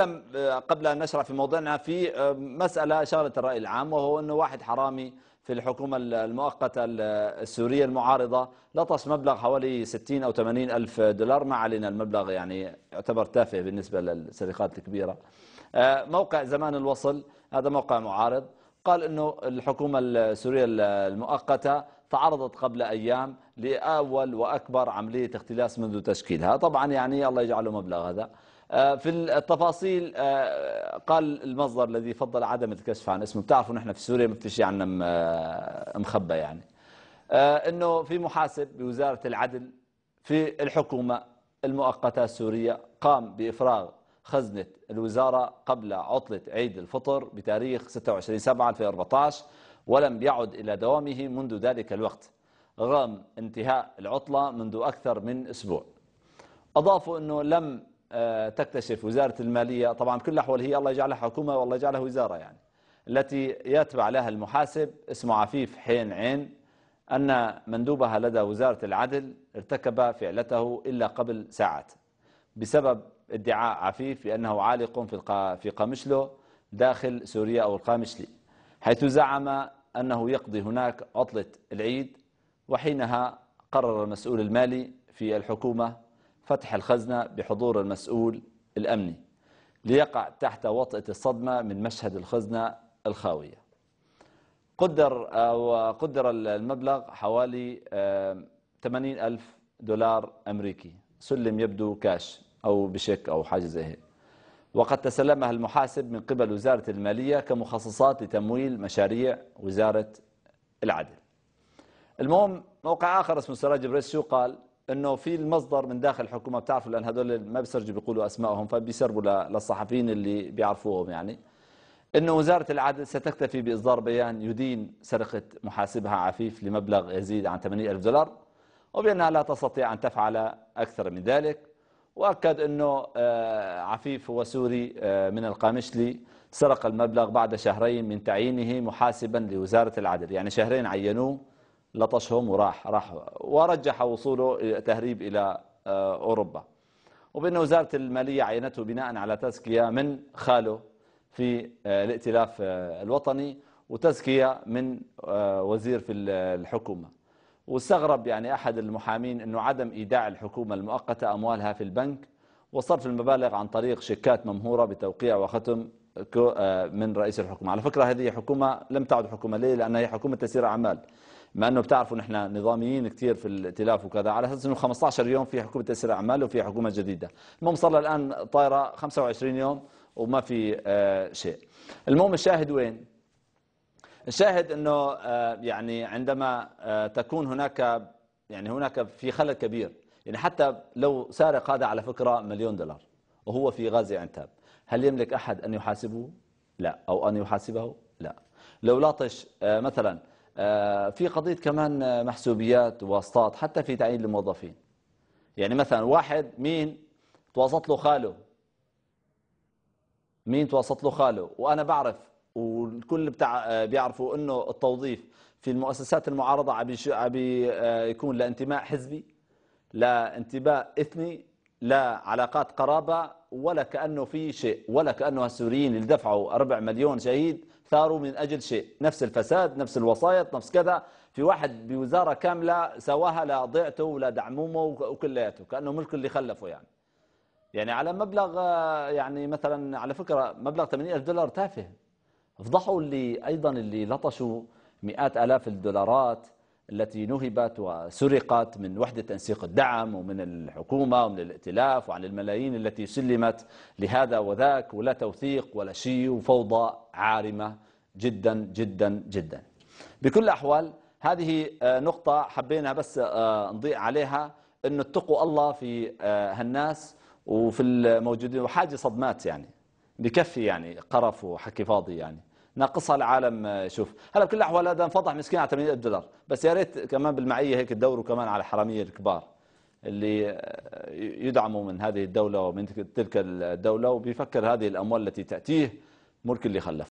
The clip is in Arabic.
آه، قبل أن نشرع في موضوعنا في آه، مسألة شغله الرأي العام وهو أنه واحد حرامي في الحكومة المؤقتة السورية المعارضة لطش مبلغ حوالي 60 أو 80 ألف دولار ما علينا المبلغ يعني يعتبر تافه بالنسبة للسرقات الكبيرة آه، موقع زمان الوصل هذا موقع معارض قال أنه الحكومة السورية المؤقتة تعرضت قبل أيام لأول وأكبر عملية اختلاس منذ تشكيلها طبعا يعني الله يجعله مبلغ هذا آه، في التفاصيل آه، قال المصدر الذي فضل عدم الكشف عن اسمه بتعرفوا نحن في سوريا ما في شيء عنا آه، مخبى يعني انه في محاسب بوزاره العدل في الحكومه المؤقته السوريه قام بافراغ خزنة الوزارة قبل عطلة عيد الفطر بتاريخ 26/7/2014 ولم يعد إلى دوامه منذ ذلك الوقت رغم انتهاء العطلة منذ أكثر من أسبوع أضافوا أنه لم آه، تكتشف وزارة المالية طبعا كل الأحوال هي الله يجعلها حكومة والله يجعلها وزارة يعني التي يتبع لها المحاسب اسمه عفيف حين عين أن مندوبها لدى وزارة العدل ارتكب فعلته إلا قبل ساعات بسبب ادعاء عفيف بأنه عالق في في قامشلو داخل سوريا أو القامشلي حيث زعم أنه يقضي هناك عطلة العيد وحينها قرر المسؤول المالي في الحكومة فتح الخزنة بحضور المسؤول الأمني ليقع تحت وطئة الصدمة من مشهد الخزنة الخاوية قدر آه، وقدر المبلغ حوالي 80 آه، ألف دولار أمريكي سلم يبدو كاش أو بشك أو حاجة زي هيك وقد تسلمها المحاسب من قبل وزارة المالية كمخصصات لتمويل مشاريع وزارة العدل المهم موقع آخر اسمه سراج بريسيو قال انه في المصدر من داخل الحكومه بتعرفوا لان هذول ما بيسرجوا بيقولوا اسمائهم فبيسربوا للصحفيين اللي بيعرفوهم يعني انه وزاره العدل ستكتفي باصدار بيان يدين سرقه محاسبها عفيف لمبلغ يزيد عن 80000 دولار وبانها لا تستطيع ان تفعل اكثر من ذلك وأكد أنه آه، عفيف هو سوري آه، من القامشلي سرق المبلغ بعد شهرين من تعيينه محاسبا لوزارة العدل يعني شهرين عينوه لطشهم وراح راح ورجح وصوله تهريب إلى آه، أوروبا وبأن وزارة المالية عينته بناء على تزكية من خاله في الائتلاف الوطني وتزكية من وزير في الحكومة واستغرب يعني أحد المحامين أنه عدم إيداع الحكومة المؤقتة أموالها في البنك وصرف المبالغ عن طريق شيكات ممهورة بتوقيع وختم آه، من رئيس الحكومة على فكرة هذه حكومة لم تعد حكومة ليه لأنها هي حكومة تسيير أعمال ما أنه بتعرفوا نحن نظاميين كثير في الائتلاف وكذا على أساس أنه 15 يوم في حكومة تسيير أعمال وفي حكومة جديدة المهم صار الآن طايرة 25 يوم وما في آه، شيء المهم الشاهد وين الشاهد انه آه، يعني عندما آه، تكون هناك يعني هناك في خلل كبير يعني حتى لو سارق هذا على فكره مليون دولار وهو في غازي عنتاب هل يملك احد ان يحاسبه؟ لا او ان يحاسبه؟ لا لو لاطش آه، مثلا في قضيه كمان محسوبيات واسطات حتى في تعيين الموظفين يعني مثلا واحد مين تواصلت له خاله مين تواصلت له خاله وانا بعرف والكل بتاع آه، بيعرفوا انه التوظيف في المؤسسات المعارضه عم آه، يكون لانتماء حزبي لانتماء اثني لا علاقات قرابه ولا كانه في شيء ولا كانه السوريين اللي دفعوا ربع مليون شهيد ثاروا من اجل شيء نفس الفساد نفس الوسايط نفس كذا في واحد بوزاره كامله سواها لضيعته ولا دعمومه وكلياته كانه ملك اللي خلفه يعني يعني على مبلغ آه، يعني مثلا على فكره مبلغ 80000 دولار تافه فضحوا اللي أيضا اللي لطشوا مئات آلاف الدولارات التي نهبت وسرقت من وحدة تنسيق الدعم ومن الحكومة ومن الائتلاف وعن الملايين التي سلمت لهذا وذاك ولا توثيق ولا شيء وفوضى عارمة جدا جدا جدا بكل الأحوال هذه آه، نقطة حبينا بس آه، نضيء عليها أن اتقوا الله في آه، هالناس وفي الموجودين وحاجة صدمات يعني بكفي يعني قرف وحكي فاضي يعني ناقصها العالم آه، شوف هلا بكل الاحوال هذا انفضح مسكين على 800 دولار بس يا ريت كمان بالمعيه هيك تدوروا كمان على الحراميه الكبار اللي آه، يدعموا من هذه الدوله ومن تلك الدوله وبيفكر هذه الاموال التي تاتيه ملك اللي خلف